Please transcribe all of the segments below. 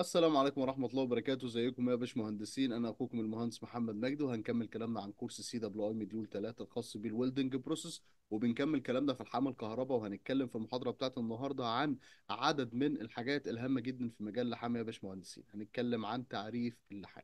السلام عليكم ورحمة الله وبركاته ازيكم يا باشمهندسين أنا أخوكم المهندس محمد مجدي وهنكمل كلامنا عن كورس سي دبليو اي مديول 3 الخاص بالويلدنج بروسيس وبنكمل كلامنا في الحمل الكهرباء وهنتكلم في المحاضرة بتاعت النهاردة عن عدد من الحاجات الهامة جدا في مجال اللحام يا باشمهندسين هنتكلم عن تعريف اللحام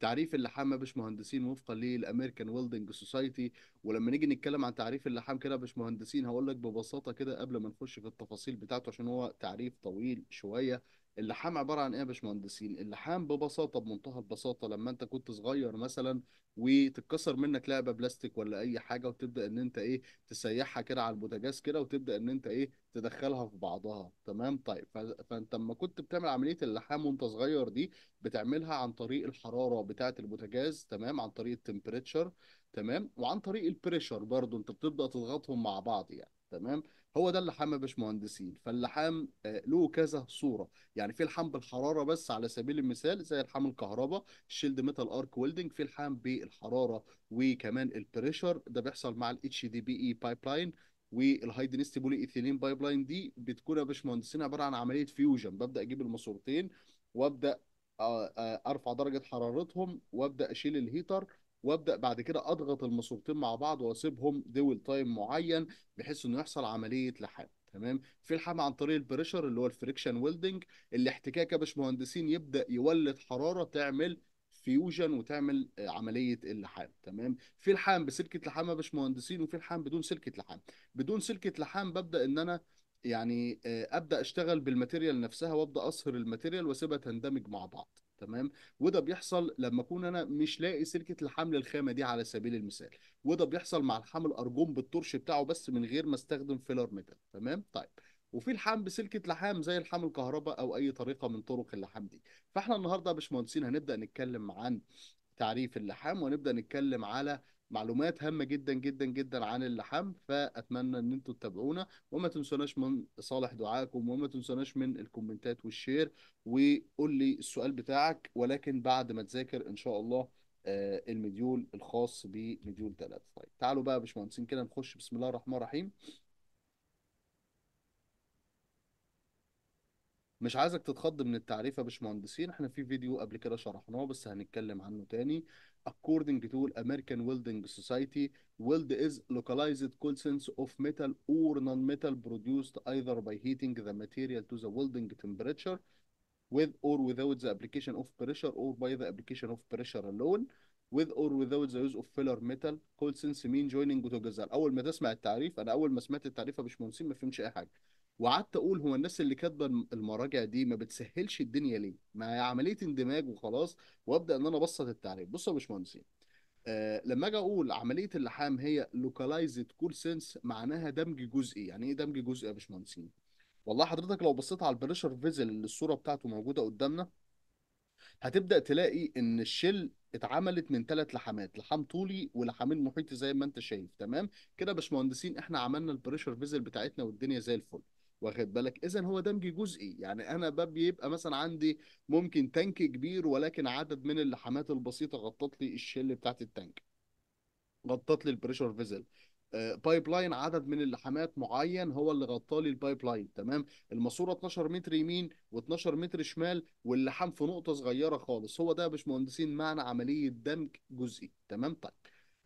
تعريف اللحام يا باشمهندسين وفقا للامريكان ويلدنج سوسايتي ولما نيجي نتكلم عن تعريف اللحام كده يا باشمهندسين هقول لك ببساطه كده قبل ما نخش في التفاصيل بتاعته عشان هو تعريف طويل شويه اللحام عباره عن ايه يا باشمهندسين؟ اللحام ببساطه بمنتهى البساطه لما انت كنت صغير مثلا وتتكسر منك لعبه بلاستيك ولا اي حاجه وتبدا ان انت ايه تسيحها كده على البوتاجاز كده وتبدا ان انت ايه تدخلها في بعضها تمام طيب فانت لما كنت بتعمل عمليه اللحام وانت صغير دي بتعملها عن طريق الحراره بتاعه البوتاجاز تمام عن طريق التمبريتشر تمام وعن طريق البريشر برضو انت بتبدا تضغطهم مع بعض يعني تمام هو ده اللحام يا باشمهندسين فاللحام آه، له كذا صوره يعني في لحام بالحراره بس على سبيل المثال زي لحام الكهرباء شيلد ميتال ارك ويلدنج في لحام بالحراره وكمان البريشر ده بيحصل مع الاتش دي بي اي بايب لاين والهاي دنسيتي بولي ايثيلين بايب لاين دي بتكون يا باشمهندسين عباره عن عمليه فيوجن ببدا اجيب الماسورتين وابدا آه، آه، ارفع درجه حرارتهم وابدا اشيل الهيتر وابدا بعد كده اضغط الماسورتين مع بعض واسيبهم دول تايم معين بحيث انه يحصل عمليه لحام تمام في لحام عن طريق البريشر اللي هو الفريكشن ويلدنج اللي احتكاك يا باشمهندسين يبدا يولد حراره تعمل فيوجن وتعمل عمليه اللحام تمام في لحام بسلكه لحام يا باشمهندسين وفي لحام بدون سلكه لحام بدون سلكه لحام ببدا ان انا يعني آه، ابدا اشتغل بالماتيريال نفسها وابدا اصهر الماتيريال واسيبها تندمج مع بعض تمام وده بيحصل لما اكون انا مش لاقي سلكه الحمل الخامه دي على سبيل المثال وده بيحصل مع الحمل ارجون بالطرش بتاعه بس من غير ما استخدم فيلر ميتال تمام طيب وفي لحام بسلكه لحام زي لحام الكهرباء او اي طريقه من طرق اللحام دي فاحنا النهارده يا باشمهندسين هنبدا نتكلم عن تعريف اللحام وهنبدا نتكلم على معلومات هامة جدا جدا جدا عن اللحم فأتمنى إن أنتم تتابعونا وما تنسوناش من صالح دعائكم وما تنسوناش من الكومنتات والشير وقول لي السؤال بتاعك ولكن بعد ما تذاكر إن شاء الله آه، المديول الخاص بمديول ثلاثة طيب تعالوا بقى يا باشمهندسين كده نخش بسم الله الرحمن الرحيم مش عايزك تتخض من التعريف يا باشمهندسين احنا في فيديو قبل كده شرحناه بس هنتكلم عنه تاني According to American Welding Society, weld is localized coalescence of metal or non-metal produced either by heating the material to the welding temperature with or without the application of pressure or by the application of pressure alone with or without the use of filler metal coalescence mean joining together اول ما تسمع التعريف انا اول ما سمعت التعريف يا باشمهندسين ما فهمتش اي حاجة. وقعدت اقول هو الناس اللي كاتبه المراجع دي ما بتسهلش الدنيا ليه؟ ما هي عمليه اندماج وخلاص وابدا ان انا ابسط التعريف، بص يا باشمهندسين آه لما اجي اقول عمليه اللحام هي لوكاليزد كول سنس معناها دمج جزئي، يعني ايه دمج جزئي يا باشمهندسين؟ والله حضرتك لو بصيت على البريشر فيزل اللي الصوره بتاعته موجوده قدامنا هتبدا تلاقي ان الشل اتعملت من ثلاث لحامات لحام طولي ولحامين محيطي زي ما انت شايف تمام كده يا باشمهندسين احنا عملنا البريشر فيزل بتاعتنا والدنيا زي الفل واخد بالك اذا هو دمج جزئي يعني انا بيبقى مثلا عندي ممكن تانك كبير ولكن عدد من اللحمات البسيطه غطت لي الشل بتاعت التانك غطت لي البريشر فيزل بايب لاين عدد من اللحمات معين هو اللي غطى لي البايب لاين تمام الماسوره 12 متر يمين و12 متر شمال واللحام في نقطه صغيره خالص هو ده يا باشمهندسين معنى عمليه دمج جزئي تمام طيب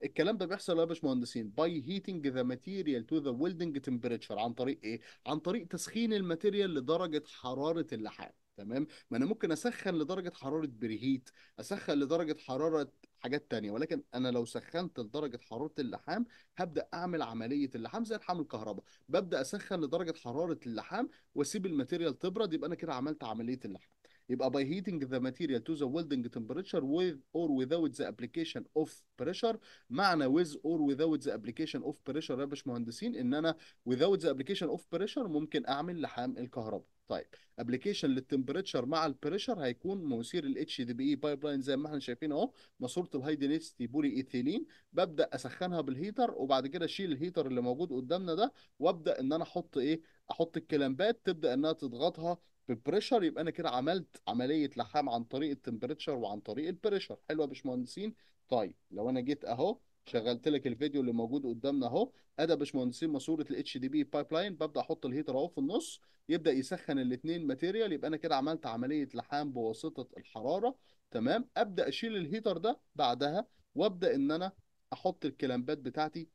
الكلام ده بيحصل يا باشمهندسين باي هيتنج ذا ماتيريال تو ذا ويلدنج تمبريتشر عن طريق ايه؟ عن طريق تسخين الماتيريال لدرجه حراره اللحام تمام؟ ما انا ممكن اسخن لدرجه حراره بريهيت، اسخن لدرجه حراره حاجات تانية ولكن انا لو سخنت لدرجه حراره اللحام هبدا اعمل عمليه اللحام زي لحام الكهرباء ببدا اسخن لدرجه حراره اللحام واسيب الماتيريال تبرد يبقى انا كده عملت عمليه اللحام يبقى by heating the material to the welding temperature with or without the application of pressure معنى with or without the application of pressure يا باشمهندسين ان انا without the application of pressure ممكن اعمل لحام الكهرباء طيب ابلكيشن للتمبريتشر مع البريشر هيكون مثير الاتش دي بي اي بايب لاين زي ما احنا شايفين اهو ماسوره الهاي دينستي بولي ايثيلين ببدا اسخنها بالهيتر وبعد كده اشيل الهيتر اللي موجود قدامنا ده وابدا ان انا احط ايه احط الكلامبات تبدا انها تضغطها ببريشر يبقى انا كده عملت عمليه لحام عن طريق التمبريتشر وعن طريق البريشر حلوه يا باشمهندسين طيب لو انا جيت اهو شغلت لك الفيديو اللي موجود قدامنا اهو ادي يا باشمهندسين ماسوره الاتش دي بي بايب لاين ببدا احط الهيتر اهو في النص يبدا يسخن الاثنين ماتيريال يبقى انا كده عملت عمليه لحام بواسطه الحراره تمام ابدا اشيل الهيتر ده بعدها وابدا ان انا احط الكلامبات بتاعتي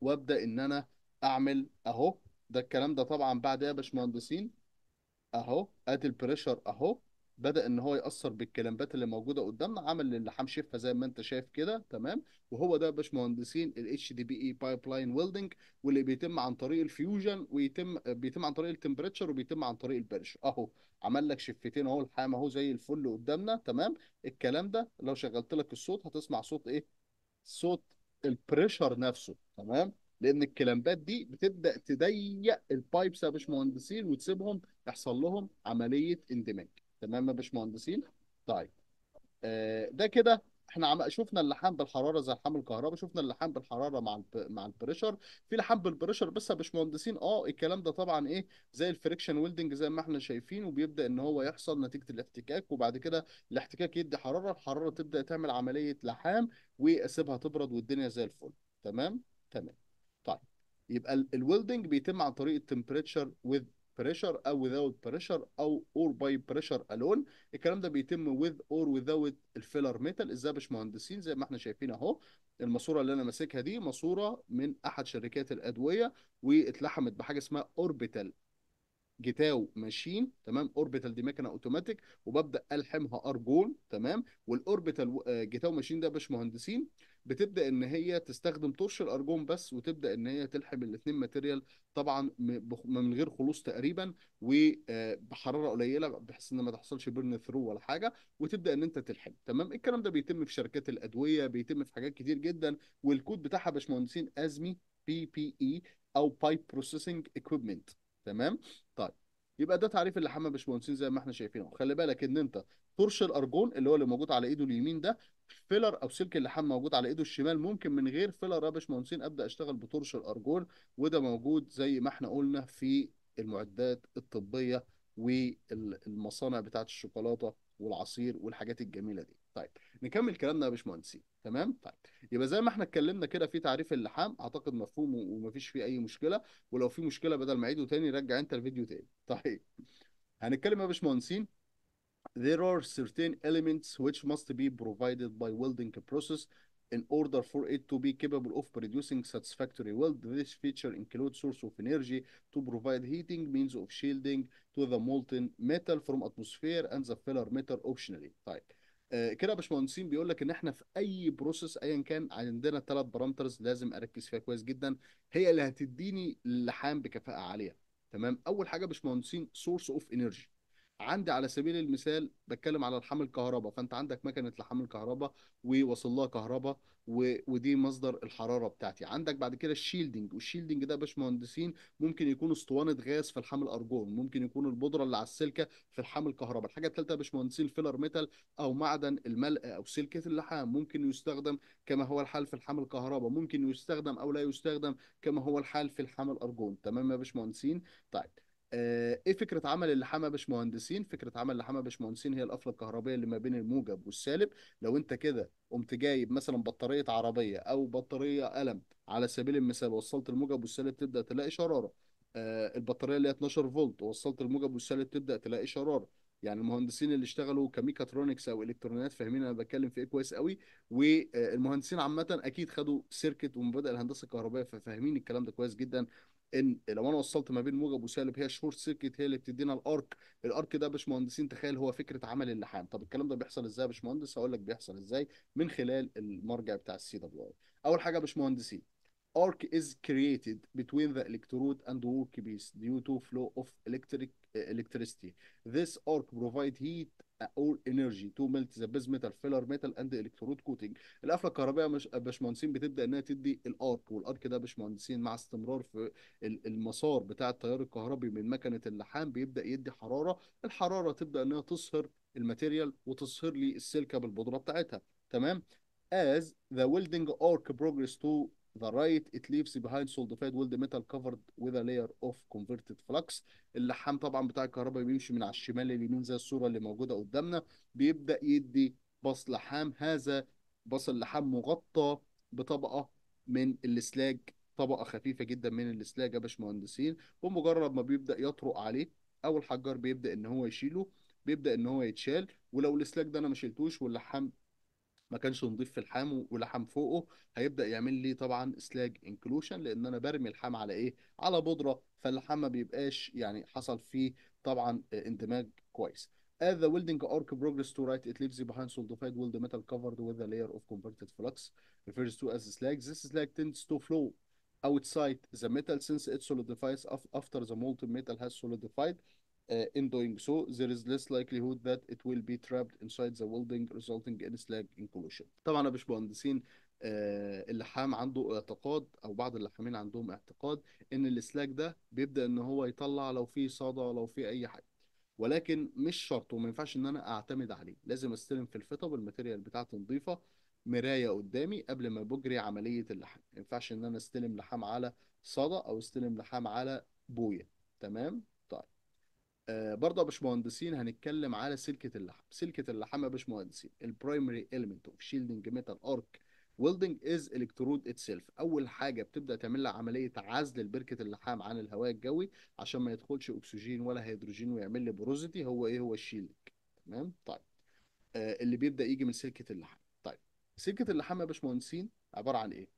وابدا ان انا اعمل اهو ده الكلام ده طبعا بعد ايه يا باشمهندسين اهو ادي البريشر اهو بدأ ان هو يأثر بالكلامبات اللي موجوده قدامنا عمل اللحام شفه زي ما انت شايف كده تمام وهو ده يا باشمهندسين الاتش دي بي اي بايب لاين ويلدنج واللي بيتم عن طريق الفيوجن ويتم بيتم عن طريق التمبريتشر وبيتم عن طريق البرش اهو عمل لك شفتين اهو الحام اهو زي الفل قدامنا تمام الكلام ده لو شغلت لك الصوت هتسمع صوت ايه؟ صوت البريشر نفسه تمام لان الكلامبات دي بتبدا تضيق البايبس يا باشمهندسين وتسيبهم يحصل لهم عمليه اندماج تمام يا باشمهندسين طيب آه، ده كده احنا عم شفنا اللحام بالحراره زي لحام الكهرباء شفنا اللحام بالحراره مع الب... مع البريشر في لحام بالبريشر بس يا باشمهندسين اه الكلام ده طبعا ايه زي الفريكشن ويلدنج زي ما احنا شايفين وبيبدا ان هو يحصل نتيجه الاحتكاك وبعد كده الاحتكاك يدي حراره الحراره تبدا تعمل عمليه لحام واسيبها تبرد والدنيا زي الفل تمام تمام يبقى الويلدنج بيتم عن طريق التمبريتشر وذ بريشر او وذاوت بريشر او اور باي بريشر الون الكلام ده بيتم وذ اور وذاوت الفيلر ميتال ازاي يا باشمهندسين زي ما احنا شايفين اهو الماسوره اللي انا ماسكها دي ماسوره من احد شركات الادويه واتلحمت بحاجه اسمها اوربيتال جتاو ماشين تمام اوربيتال دي مكنه اوتوماتيك وببدا الحمها ارجون تمام والاوربيتال آه، جتاو ماشين ده يا باشمهندسين بتبدا ان هي تستخدم طرش الارجون بس وتبدا ان هي تلحم الاثنين ماتيريال طبعا من غير خلوص تقريبا وبحراره آه، قليله بحيث ان ما تحصلش بيرن ثرو ولا حاجه وتبدا ان انت تلحم تمام الكلام ده بيتم في شركات الادويه بيتم في حاجات كتير جدا والكود بتاعها يا باشمهندسين ازمي بي بي اي او بايب بروسيسنج اكويبمنت تمام طيب يبقى ده تعريف اللحام يا باشمهندسين زي ما احنا شايفينه خلي بالك ان انت طرش الارجون اللي هو اللي موجود على ايده اليمين ده فيلر او سلك اللحام موجود على ايده الشمال ممكن من غير فيلر يا باشمهندسين ابدا اشتغل بطرش الارجون وده موجود زي ما احنا قلنا في المعدات الطبيه والمصانع بتاعه الشوكولاته والعصير والحاجات الجميله دي طيب نكمل كلامنا يا باشمهندسين تمام طيب يبقى زي ما احنا اتكلمنا كده في تعريف اللحام اعتقد مفهوم ومفيش فيه اي مشكله ولو في مشكله بدل ما اعيده تاني رجع انت الفيديو تاني طيب هنتكلم يا باشمهندسين There are certain elements which must be provided by welding process in order for it to be capable of producing satisfactory weld. This feature includes source of energy to provide heating, means of shielding to the molten metal from atmosphere and the filler metal optionally. طيب آه، كده يا باشمهندسين بيقول لك ان احنا في اي بروسيس ايا كان عندنا ثلاث بارامترز لازم اركز فيها كويس جدا هي اللي هتديني اللحام بكفاءه عاليه تمام اول حاجه يا باشمهندسين سورس اوف انرجي عندي على سبيل المثال بتكلم على لحام الكهرباء فانت عندك مكنه لحام الكهرباء ووصل لها كهرباء ودي مصدر الحراره بتاعتي عندك بعد كده الشيلدنج والشيلدنج ده باشمهندسين ممكن يكون اسطوانه غاز في لحام الارجون ممكن يكون البودره اللي على السلكه في لحام الكهرباء الحاجه الثالثه يا باشمهندسين الفيلر ميتال او معدن الملء او سلكه اللحام ممكن يستخدم كما هو الحال في لحام الكهرباء ممكن يستخدم او لا يستخدم كما هو الحال في لحام الارجون تمام يا باشمهندسين طيب آه، ايه فكره عمل اللحامه باشمهندسين فكره عمل اللحامه باشمهندسين هي القفله الكهربائيه اللي ما بين الموجب والسالب لو انت كده قمت جايب مثلا بطاريه عربيه او بطاريه قلم على سبيل المثال وصلت الموجب والسالب تبدا تلاقي شراره آه البطاريه اللي هي 12 فولت وصلت الموجب والسالب تبدا تلاقي شراره يعني المهندسين اللي اشتغلوا كميكاترونكس او الكترونيات فاهمين انا بتكلم في ايه كويس قوي والمهندسين عامه اكيد خدوا سيركت ومبادئ الهندسه الكهربائيه ففاهمين الكلام ده كويس جدا ان لو انا وصلت ما بين موجب وسالب هي الشورت سيركت هي اللي بتدينا الارك الارك ده يا باشمهندسين تخيل هو فكره عمل اللحام طب الكلام ده بيحصل ازاي يا باشمهندس هقول لك بيحصل ازاي من خلال المرجع بتاع السي دبليو اي اول حاجه يا باشمهندسين arc is created between the electrode and workpiece due to flow of electric electricity. This arc provide heat اول انرجي تو ميلت ذا بيز ميتال فيلر ميتال اند الكترود كوتنج القفله الكهربائيه مش باشمهندسين بتبدا انها تدي الارك والارك ده باشمهندسين مع استمرار في المسار بتاع التيار الكهربي من مكنه اللحام بيبدا يدي حراره الحراره تبدا انها تصهر الماتيريال وتصهر لي السلكه بالبودره بتاعتها تمام as the welding arc progress to The right it leaves behind solidified weld metal covered with a layer of converted flux اللحام طبعا بتاع الكهرباء بيمشي من على الشمال لليمين زي الصوره اللي موجوده قدامنا بيبدا يدي باص لحام هذا باص اللحام مغطى بطبقه من السلاج طبقه خفيفه جدا من السلاج يا باشمهندسين ومجرد ما بيبدا يطرق عليه او الحجار بيبدا ان هو يشيله بيبدا ان هو يتشال ولو السلاج ده انا ما شلتوش واللحام ما كانش نضيف في الحام ولحم فوقه هيبدا يعمل لي طبعا اسلاج انكلوشن لان انا برمي الحام على ايه على بودره فاللحام ما بيبقاش يعني حصل فيه طبعا اندماج كويس As the welding arc progresses to right, it leaves behind solidified weld metal covered with a layer of converted flux, refers to as slag. This slag tends to flow outside the metal since it solidifies after the molten metal has solidified. Uh, in doing so, there is less likelihood that it will be trapped inside the welding resulting in slag inclusion. طبعا يا باشمهندسين uh, اللحام عنده اعتقاد او بعض اللحامين عندهم اعتقاد ان السلاك ده بيبدا ان هو يطلع لو في صدى لو في اي حاجه ولكن مش شرط وما ينفعش ان انا اعتمد عليه لازم استلم في الفطب الماتيريال بتاعتي نظيفه مرايه قدامي قبل ما بجري عمليه اللحام ما ينفعش ان انا استلم لحام على صدى او استلم لحام على بويه تمام آه، برضه يا باشمهندسين هنتكلم على سلكه اللحم سلكه اللحام يا باشمهندسين البرايمري اليمنت اوف شيلدنج ميتال ارك ويلدنج از الكترود اتسيلف اول حاجه بتبدا تعمل لها عمليه عزل بركه اللحام عن الهواء الجوي عشان ما يدخلش اكسجين ولا هيدروجين ويعمل لي بروزيتي هو ايه هو الشيلدنج تمام طيب آه اللي بيبدا يجي من سلكه اللحام طيب سلكه اللحام يا باشمهندسين عباره عن ايه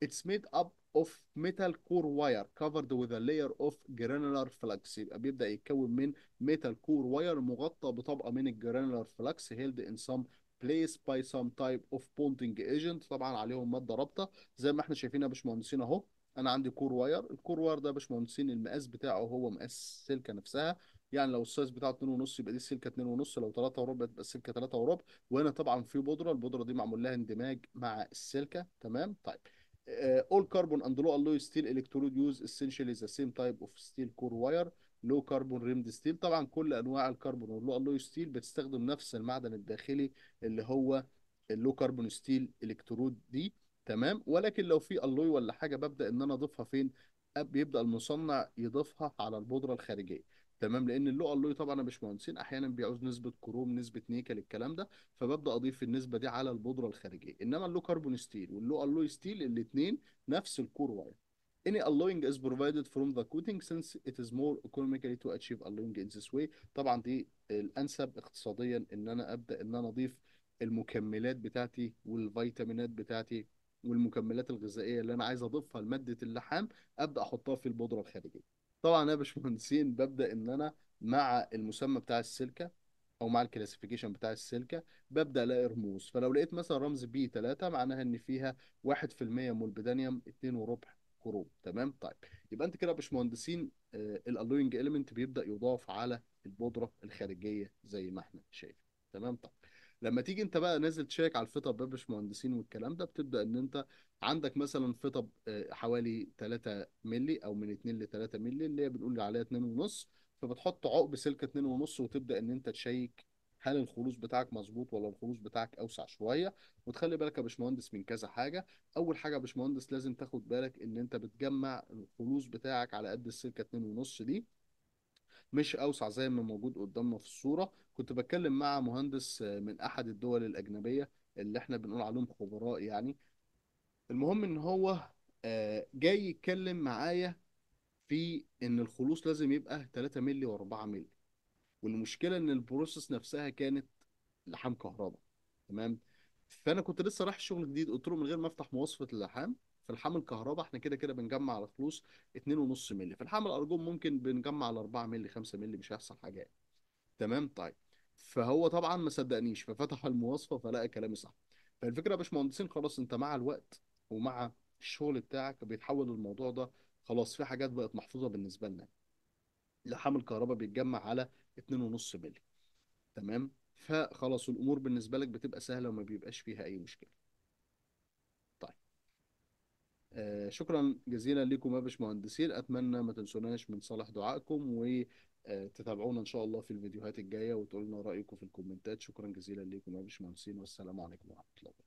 It's made up of metal core wire covered with a layer of granular flux يبقى بيبدأ يتكون من metal core wire مغطى بطبقة من الجرانولار flux held in some place by some type of bonding agent طبعا عليهم مادة رابطة زي ما احنا شايفين يا باشمهندسين اهو انا عندي كور واير الكور واير ده يا باشمهندسين المقاس بتاعه هو مقاس السلكه نفسها يعني لو السايز بتاعه 2.5 يبقى دي السلكه 2.5 لو 3 وربع تبقى السلكه 3 وربع وهنا طبعا في بودره البودره دي معمول لها اندماج مع السلكه تمام طيب آه، all carbon and low alloy steel electrode use essentially the same type of steel core wire low carbon rimmed steel طبعا كل انواع الكربون واللو الوي ستيل بتستخدم نفس المعدن الداخلي اللي هو اللو كربون ستيل الكترود دي تمام ولكن لو في الوي ولا حاجه ببدا ان انا اضيفها فين بيبدا المصنع يضيفها على البودره الخارجيه تمام لان اللو الوي إيه، طبعا يا باشمهندسين احيانا بيعوز نسبه كروم نسبه نيكل الكلام ده فببدا اضيف النسبه دي على البودره الخارجيه انما اللو كربون ستيل واللو اللوي ستيل الاثنين نفس الكور واير Any alloying is provided from the coating since it is more economically to achieve alloying in this way. طبعا دي الانسب اقتصاديا ان انا ابدا ان انا اضيف المكملات بتاعتي والفيتامينات بتاعتي والمكملات الغذائيه اللي انا عايز اضيفها لماده اللحام ابدا احطها في البودره الخارجيه. طبعا يا باشمهندسين ببدا ان انا مع المسمى بتاع السلكه او مع الكلاسيفيكيشن بتاع السلكه ببدا الاقي رموز فلو لقيت مثلا رمز بي 3 معناها ان فيها 1% مولبدانيوم 2 وربع كروم تمام طيب يبقى انت كده يا باشمهندسين الالوينج آه، اليمنت بيبدا يضاف على البودره الخارجيه زي ما احنا شايفين تمام طيب لما تيجي انت بقى نازل تشيك على الفطب ببش مهندسين والكلام ده بتبدا ان انت عندك مثلا فطب آه، حوالي 3 مللي او من 2 ل 3 مللي اللي هي بنقول عليها 2 ونص فبتحط عقب سلك 2 ونص وتبدا ان انت تشيك هل الخلوص بتاعك مظبوط ولا الخلوص بتاعك اوسع شويه وتخلي بالك يا باشمهندس من كذا حاجه اول حاجه يا باشمهندس لازم تاخد بالك ان انت بتجمع الخلوص بتاعك على قد السلكه 2 ونص دي مش اوسع زي ما موجود قدامنا في الصوره كنت بتكلم مع مهندس من احد الدول الاجنبيه اللي احنا بنقول عليهم خبراء يعني المهم ان هو آه، جاي يتكلم معايا في ان الخلوص لازم يبقى 3 مللي و4 مللي والمشكله ان البروسس نفسها كانت لحام كهرباء تمام فانا كنت لسه رايح شغل جديد قلت له من غير ما افتح مواصفه اللحام في الحمل كهرباء احنا كده كده بنجمع على فلوس 2.5 مللي في الحمل ارجون ممكن بنجمع على 4 مللي 5 مللي مش هيحصل حاجه يعني. تمام طيب فهو طبعا ما صدقنيش ففتح المواصفه فلقى كلامي صح فالفكره يا باشمهندسين خلاص انت مع الوقت ومع الشغل بتاعك بيتحول الموضوع ده خلاص في حاجات بقت محفوظه بالنسبه لنا لحام الكهرباء بيتجمع على 2.5 مللي تمام فخلاص الامور بالنسبه لك بتبقى سهله وما بيبقاش فيها اي مشكله آه، شكرا جزيلا لكم يا باشمهندسين اتمنى ما تنسوناش من صالح دعائكم وتتابعونا آه، ان شاء الله في الفيديوهات الجايه وتقولوا لنا رايكم في الكومنتات شكرا جزيلا لكم يا باشمهندسين والسلام عليكم ورحمه الله